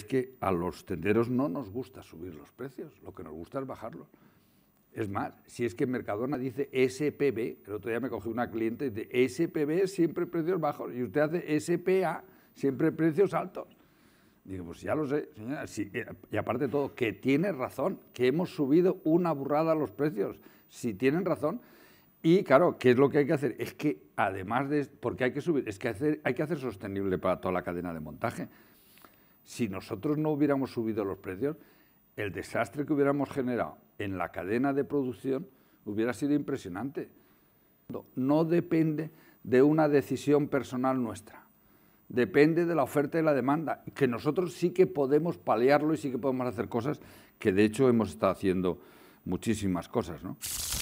Es que a los tenderos no nos gusta subir los precios, lo que nos gusta es bajarlos. Es más, si es que Mercadona dice SPB, el otro día me cogió una cliente y dice SPB siempre precios bajos y usted hace SPA siempre precios altos. Digo, pues ya lo sé, señora. Eh, y aparte de todo, que tiene razón, que hemos subido una burrada los precios. Si tienen razón. Y claro, ¿qué es lo que hay que hacer? Es que además de... porque hay que subir? Es que hay que hacer sostenible para toda la cadena de montaje si nosotros no hubiéramos subido los precios, el desastre que hubiéramos generado en la cadena de producción hubiera sido impresionante. No depende de una decisión personal nuestra, depende de la oferta y la demanda, que nosotros sí que podemos paliarlo y sí que podemos hacer cosas, que de hecho hemos estado haciendo muchísimas cosas.